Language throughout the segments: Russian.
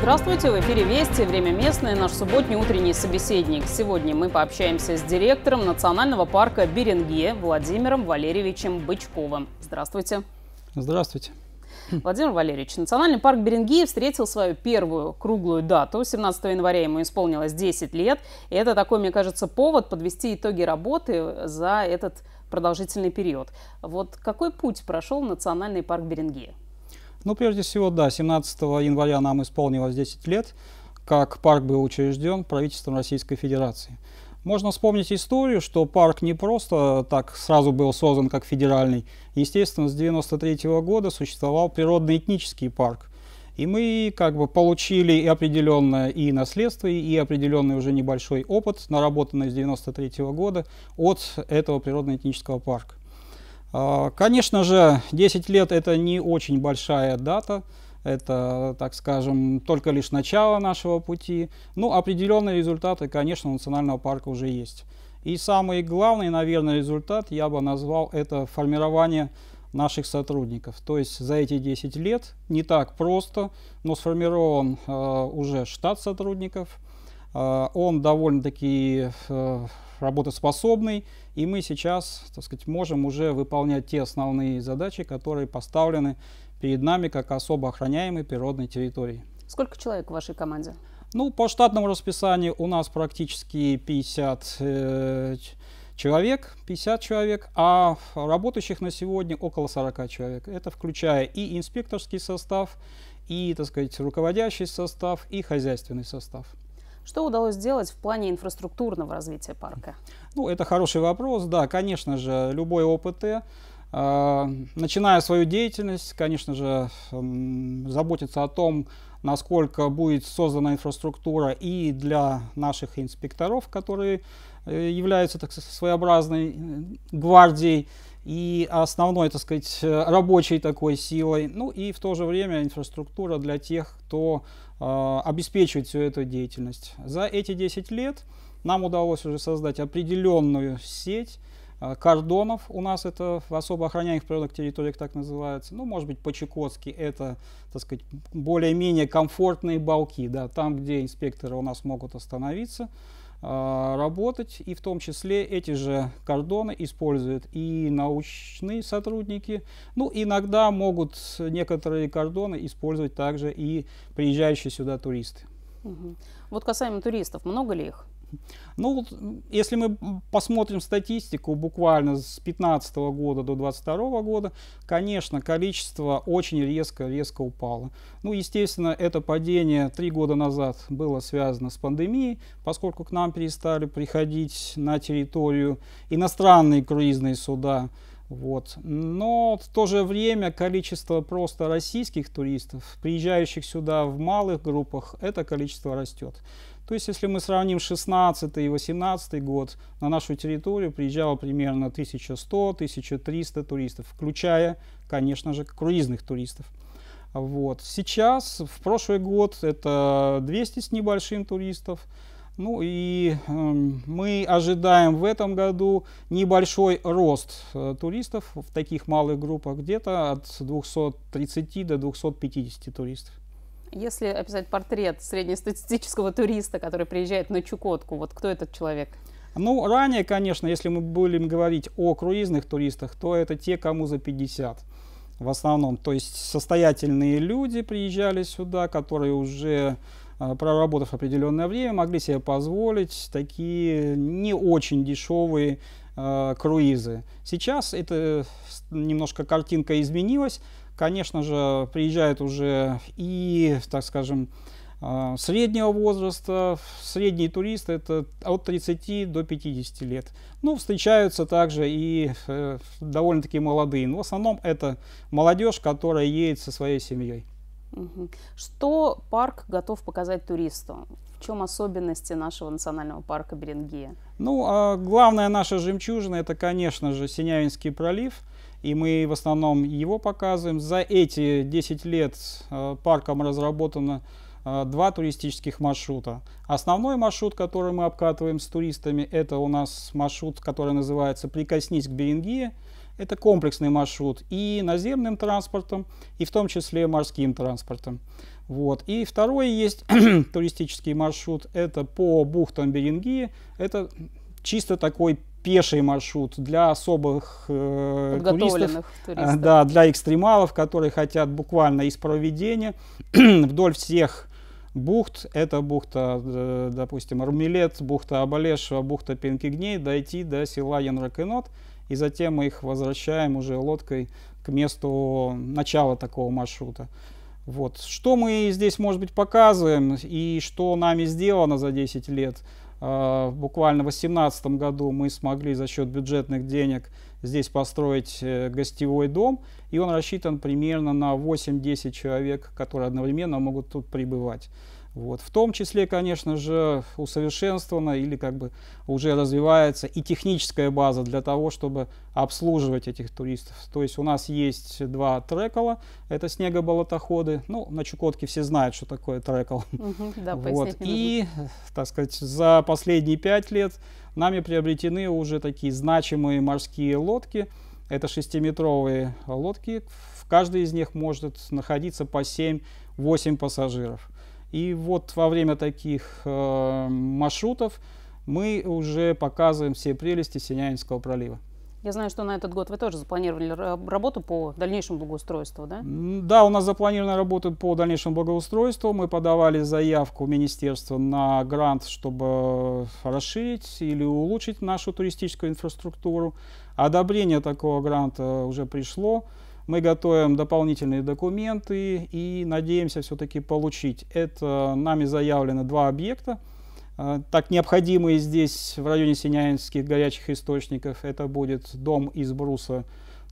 Здравствуйте, в эфире Вести, время местное, наш субботний утренний собеседник. Сегодня мы пообщаемся с директором Национального парка Беренге Владимиром Валерьевичем Бычковым. Здравствуйте. Здравствуйте. Владимир Валерьевич, Национальный парк Беренгии встретил свою первую круглую дату. 17 января ему исполнилось 10 лет. И это такой, мне кажется, повод подвести итоги работы за этот продолжительный период. Вот какой путь прошел Национальный парк Берингия? Ну, прежде всего, да, 17 января нам исполнилось 10 лет, как парк был учрежден правительством Российской Федерации. Можно вспомнить историю, что парк не просто так сразу был создан как федеральный. Естественно, с 1993 года существовал природно-этнический парк. И мы как бы получили и определенное и наследство, и определенный уже небольшой опыт, наработанный с 1993 года от этого природно-этнического парка. А, конечно же, 10 лет это не очень большая дата, это, так скажем, только лишь начало нашего пути, но ну, определенные результаты, конечно, у национального парка уже есть. И самый главный, наверное, результат я бы назвал это формирование наших сотрудников. То есть за эти 10 лет не так просто, но сформирован э, уже штат сотрудников – а, он довольно-таки э, работоспособный, и мы сейчас так сказать, можем уже выполнять те основные задачи, которые поставлены перед нами как особо охраняемой природной территории. Сколько человек в вашей команде? Ну, по штатному расписанию у нас практически 50 э, человек, 50 человек, а работающих на сегодня около 40 человек. Это включая и инспекторский состав, и, так сказать, руководящий состав, и хозяйственный состав. Что удалось сделать в плане инфраструктурного развития парка? Ну, это хороший вопрос. Да, конечно же, любой ОПТ э, а, начиная свою деятельность, конечно же, заботится о том, насколько будет создана инфраструктура и для наших инспекторов, которые э, являются так, своеобразной э, гвардией и основной, так сказать, э, рабочей такой силой, ну и в то же время инфраструктура для тех, кто э, обеспечивает всю эту деятельность. За эти 10 лет нам удалось уже создать определенную сеть э, кордонов. У нас это в особо охраняемых природных территориях так называется. Ну, может быть, по-чукотски это, так сказать, более-менее комфортные балки, да, там, где инспекторы у нас могут остановиться, а, работать. И в том числе эти же кордоны используют и научные сотрудники. Ну, иногда могут некоторые кордоны использовать также и приезжающие сюда туристы. Угу. Вот касаемо туристов, много ли их? Ну, если мы посмотрим статистику буквально с 2015 года до 2022 года, конечно, количество очень резко-резко упало. Ну, естественно, это падение три года назад было связано с пандемией, поскольку к нам перестали приходить на территорию иностранные круизные суда, вот. Но в то же время количество просто российских туристов, приезжающих сюда в малых группах, это количество растет. То есть, если мы сравним 16 и 18 год, на нашу территорию приезжало примерно 1100-1300 туристов, включая, конечно же, круизных туристов. Вот. Сейчас, в прошлый год, это 200 с небольшим туристов. Ну и э, мы ожидаем в этом году небольшой рост э, туристов в таких малых группах, где-то от 230 до 250 туристов. Если описать портрет среднестатистического туриста, который приезжает на Чукотку, вот кто этот человек? Ну, ранее, конечно, если мы будем говорить о круизных туристах, то это те, кому за 50 в основном. То есть состоятельные люди приезжали сюда, которые уже а, проработав определенное время, могли себе позволить такие не очень дешевые э, круизы. Сейчас это немножко картинка изменилась конечно же, приезжают уже и, так скажем, а, среднего возраста, средний турист это от 30 до 50 лет. Ну, встречаются также и э, довольно-таки молодые, но в основном это молодежь, которая едет со своей семьей. Что парк готов показать туристу? В чем особенности нашего национального парка Берингия? Ну, а главная наша жемчужина – это, конечно же, Синявинский пролив – и мы в основном его показываем. За эти 10 лет э, парком разработано э, два туристических маршрута. Основной маршрут, который мы обкатываем с туристами, это у нас маршрут, который называется «Прикоснись к Берингии». Это комплексный маршрут и наземным транспортом, и в том числе морским транспортом. Вот. И второй есть туристический маршрут, это по бухтам Берингии. Это чисто такой пеший маршрут для особых э, туристов, э, туристов. Да, для экстремалов, которые хотят буквально из проведения вдоль всех бухт. Это бухта, э, допустим, Армилет, бухта Абалешева, бухта Пенкигней, дойти до села Янракенот. И затем мы их возвращаем уже лодкой к месту начала такого маршрута. Вот. Что мы здесь, может быть, показываем и что нами сделано за 10 лет – а, буквально в 2018 году мы смогли за счет бюджетных денег здесь построить э, гостевой дом, и он рассчитан примерно на 8-10 человек, которые одновременно могут тут пребывать. Вот. В том числе, конечно же, усовершенствована или как бы уже развивается и техническая база для того, чтобы обслуживать этих туристов. То есть у нас есть два трекола, это снегоболотоходы. Ну, на Чукотке все знают, что такое трекол. вот. И, так сказать, за последние пять лет нами приобретены уже такие значимые морские лодки. Это шестиметровые лодки. В каждой из них может находиться по 7-8 пассажиров. И вот во время таких э, маршрутов мы уже показываем все прелести Синявинского пролива. Я знаю, что на этот год вы тоже запланировали работу по дальнейшему благоустройству, да? Да, у нас запланирована работа по дальнейшему благоустройству. Мы подавали заявку министерства на грант, чтобы расширить или улучшить нашу туристическую инфраструктуру. Одобрение такого гранта уже пришло. Мы готовим дополнительные документы и надеемся все-таки получить. Это нами заявлено два объекта. А, так, необходимые здесь в районе Синянских горячих источников, это будет дом из бруса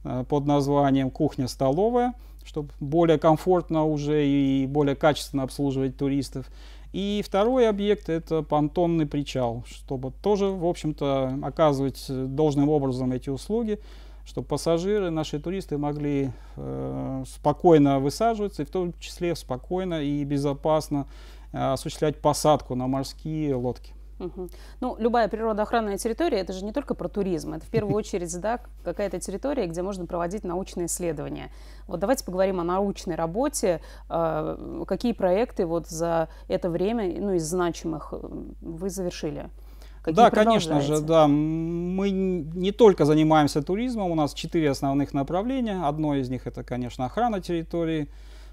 а, под названием «Кухня-столовая», чтобы более комфортно уже и более качественно обслуживать туристов. И второй объект – это понтонный причал, чтобы тоже, в общем-то, оказывать должным образом эти услуги чтобы пассажиры, наши туристы могли э, спокойно высаживаться, и в том числе спокойно и безопасно э, осуществлять посадку на морские лодки. Угу. Ну, любая природоохранная территория, это же не только про туризм, это в первую очередь, да, какая-то территория, где можно проводить научные исследования. Вот давайте поговорим о научной работе. Э, какие проекты вот за это время, ну, из значимых э, вы завершили? какие Да, конечно же, да. Мы не только занимаемся туризмом, у нас четыре основных направления. Одно из них это, конечно, охрана территории.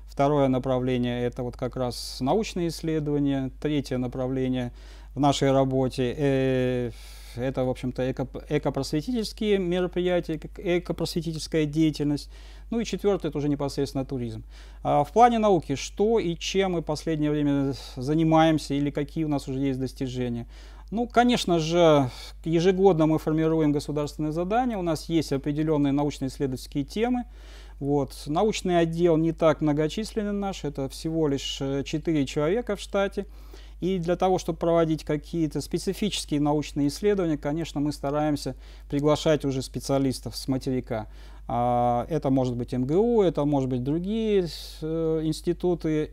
Второе направление – это вот как раз научные исследования. Третье направление в нашей работе э, – это, в общем-то, эко, экопросветительские мероприятия, экопросветительская деятельность. Ну и четвертое – это уже непосредственно туризм. А в плане науки, что и чем мы в последнее время занимаемся или какие у нас уже есть достижения – ну, конечно же, ежегодно мы формируем государственные задания, у нас есть определенные научно-исследовательские темы. Вот. Научный отдел не так многочисленный наш, это всего лишь 4 э, человека в штате. И для того, чтобы проводить какие-то специфические научные исследования, конечно, мы стараемся приглашать уже специалистов с материка. А, это может быть МГУ, это может быть другие э, институты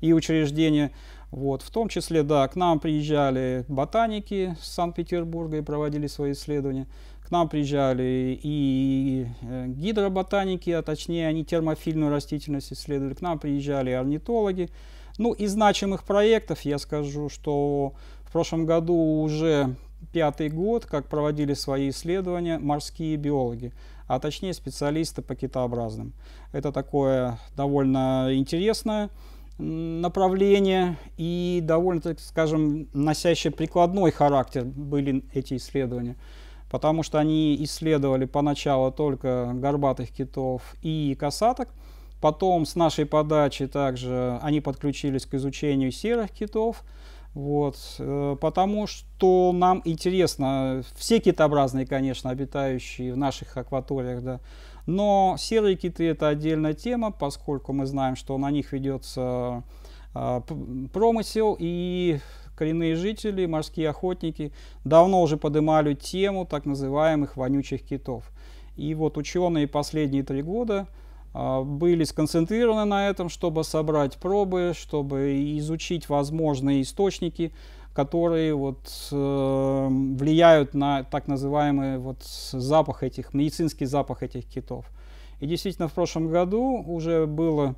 и учреждения вот, в том числе, да, к нам приезжали ботаники с Санкт-Петербурга и проводили свои исследования. К нам приезжали и э, гидроботаники, а точнее они термофильную растительность исследовали. К нам приезжали орнитологи. Ну, из значимых проектов я скажу, что в прошлом году уже пятый год, как проводили свои исследования морские биологи, а точнее специалисты по китообразным. Это такое довольно интересное направление и довольно, так скажем, носящие прикладной характер были эти исследования, потому что они исследовали поначалу только горбатых китов и касаток, потом с нашей подачи также они подключились к изучению серых китов, вот, э, потому что нам интересно, все китообразные, конечно, обитающие в наших акваториях, да, но серые киты это отдельная тема, поскольку мы знаем, что на них ведется а, промысел и коренные жители, морские охотники давно уже поднимали тему так называемых вонючих китов. И вот ученые последние три года а, были сконцентрированы на этом, чтобы собрать пробы, чтобы изучить возможные источники которые вот, э, влияют на так называемый вот, запах этих, медицинский запах этих китов. И действительно, в прошлом году уже было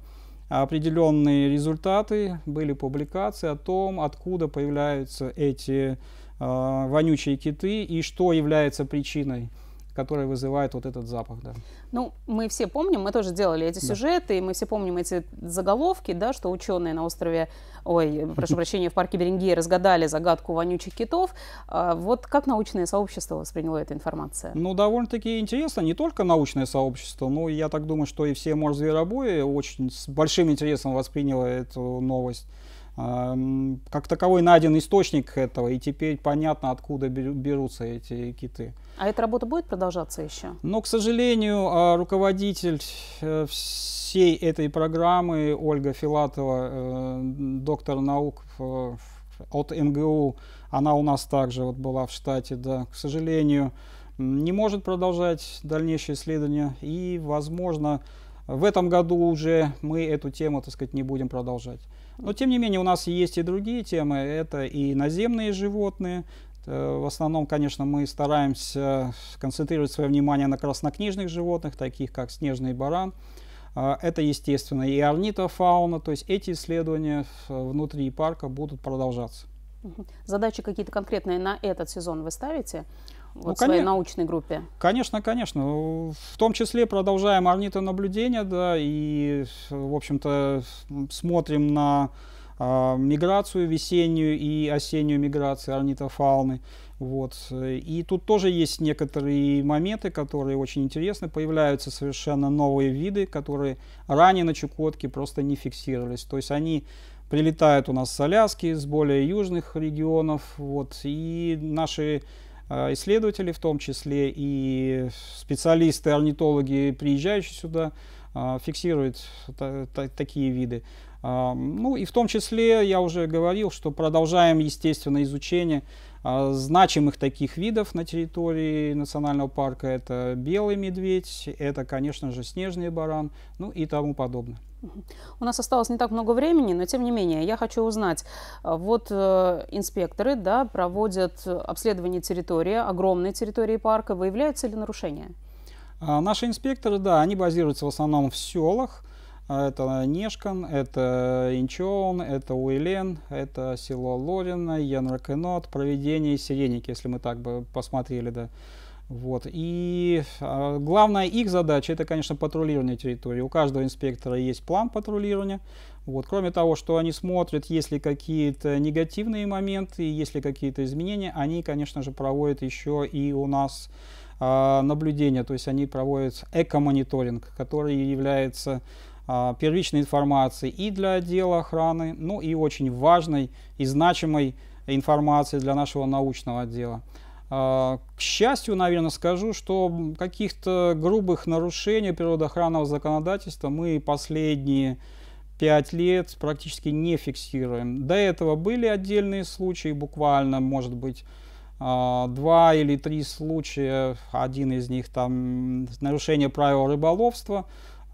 определенные результаты, были публикации о том, откуда появляются эти э, вонючие киты и что является причиной которые вызывает вот этот запах, да. Ну, мы все помним, мы тоже делали эти да. сюжеты, и мы все помним эти заголовки, да, что ученые на острове, ой, прошу прощения, в парке Берингей разгадали загадку вонючих китов. А вот как научное сообщество восприняло эту информацию? Ну, довольно-таки интересно, не только научное сообщество, но я так думаю, что и все морзверобои очень с большим интересом восприняло эту новость как таковой найден источник этого, и теперь понятно, откуда берутся эти киты. А эта работа будет продолжаться еще? Но, к сожалению, а, руководитель э, всей этой программы Ольга Филатова, э, доктор наук э, от МГУ, она у нас также вот была в штате, да, к сожалению, не может продолжать дальнейшие исследования и, возможно, в этом году уже мы эту тему, так сказать, не будем продолжать. Но тем не менее у нас есть и другие темы. Это и наземные животные. Э, в основном, конечно, мы стараемся концентрировать свое внимание на краснокнижных животных, таких как снежный баран. Э, это, естественно, и орнитофауна. То есть эти исследования внутри парка будут продолжаться. Задачи какие-то конкретные на этот сезон вы ставите? вот, ну, своей научной группе? Конечно, конечно. В том числе продолжаем орнитонаблюдение, да, и, в общем-то, смотрим на э, миграцию весеннюю и осеннюю миграцию орнитофауны. Вот. И тут тоже есть некоторые моменты, которые очень интересны. Появляются совершенно новые виды, которые ранее на Чукотке просто не фиксировались. То есть они прилетают у нас с Аляски, с более южных регионов. Вот. И наши а, исследователи, в том числе и специалисты, орнитологи, приезжающие сюда, а, фиксируют такие виды. А, ну и в том числе я уже говорил, что продолжаем естественно изучение значимых таких видов на территории национального парка. Это белый медведь, это, конечно же, снежный баран, ну и тому подобное. У нас осталось не так много времени, но тем не менее я хочу узнать. Э, вот э, инспекторы да, проводят обследование территории, огромной территории парка. Выявляются ли нарушения? А, наши инспекторы, да, они базируются в основном в селах. А, это Нешкан, это Инчон, это Уилен, это село Лорина, Янракенот, Проведение и Сиреники, если мы так бы посмотрели, да. Вот. И э, главная их задача это, конечно, патрулирование территории. У каждого инспектора есть план патрулирования. Вот. Кроме того, что они смотрят, есть ли какие-то негативные моменты, есть ли какие-то изменения, они, конечно же, проводят еще и у нас э, наблюдение. То есть они проводят эко-мониторинг, который является э, первичной информацией и для отдела охраны, ну и очень важной и значимой информации для нашего научного отдела. А, к счастью, наверное, скажу, что каких-то грубых нарушений природоохранного законодательства мы последние пять лет практически не фиксируем. До этого были отдельные случаи, буквально, может быть, а, два или три случая, один из них там нарушение правил рыболовства,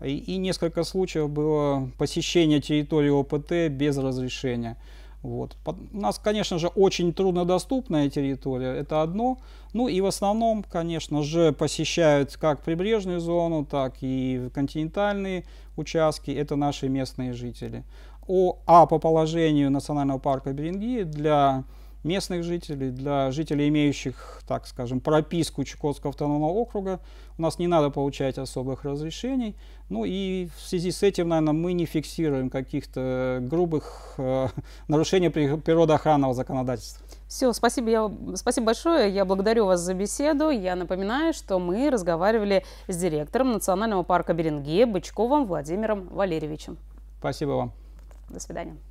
и, и несколько случаев было посещение территории ОПТ без разрешения. Вот. У нас, конечно же, очень труднодоступная территория, это одно. Ну и в основном, конечно же, посещают как прибрежную зону, так и континентальные участки, это наши местные жители. О, а по положению национального парка Берингии для местных жителей, для жителей, имеющих, так скажем, прописку Чукотского автономного округа. У нас не надо получать особых разрешений. Ну и в связи с этим, наверное, мы не фиксируем каких-то грубых э, нарушений природоохранного законодательства. Все, спасибо, я, спасибо большое. Я благодарю вас за беседу. Я напоминаю, что мы разговаривали с директором Национального парка Берингея Бычковым Владимиром Валерьевичем. Спасибо вам. До свидания.